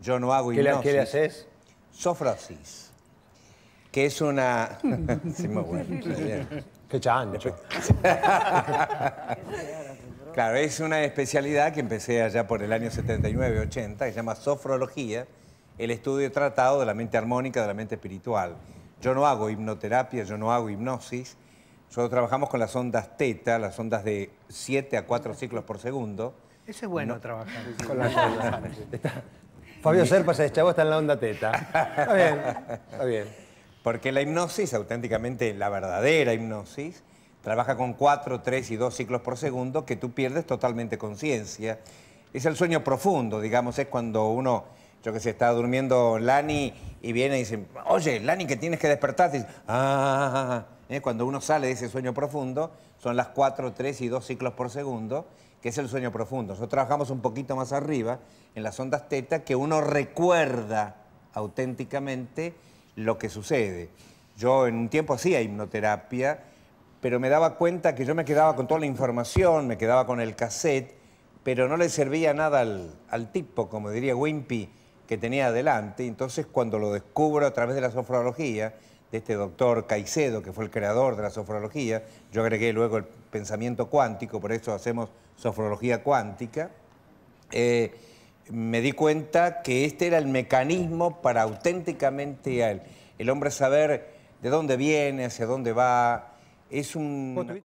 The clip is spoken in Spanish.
Yo no hago ¿Qué hipnosis. ¿Qué le haces? Sofrosis. Que es una... sí, chancho. claro, es una especialidad que empecé allá por el año 79-80, que se llama sofrología, el estudio tratado de la mente armónica, de la mente espiritual. Yo no hago hipnoterapia, yo no hago hipnosis. solo trabajamos con las ondas teta, las ondas de 7 a 4 ciclos por segundo. Eso es bueno trabajar. Con las ondas. teta. Fabio Serpa se chavo está en la onda teta. Está bien, está bien. Porque la hipnosis, auténticamente la verdadera hipnosis, trabaja con cuatro, tres y dos ciclos por segundo que tú pierdes totalmente conciencia. Es el sueño profundo, digamos, es cuando uno, yo que sé, está durmiendo Lani y viene y dice, oye, Lani, que tienes que despertarte. ah, ah, ah, ah". Cuando uno sale de ese sueño profundo, son las cuatro, tres y dos ciclos por segundo que es el sueño profundo. Nosotros trabajamos un poquito más arriba, en las ondas teta, que uno recuerda auténticamente lo que sucede. Yo en un tiempo hacía hipnoterapia, pero me daba cuenta que yo me quedaba con toda la información, me quedaba con el cassette, pero no le servía nada al, tipo, como diría Wimpy, que tenía adelante. Entonces, cuando lo descubro a través de la sofrología, de este doctor Caicedo, que fue el creador de la sofrología. Yo agregué luego el pensamiento cuántico, por eso hacemos sofrología cuántica. Eh, me di cuenta que este era el mecanismo para auténticamente el, el hombre saber de dónde viene, hacia dónde va. Es un...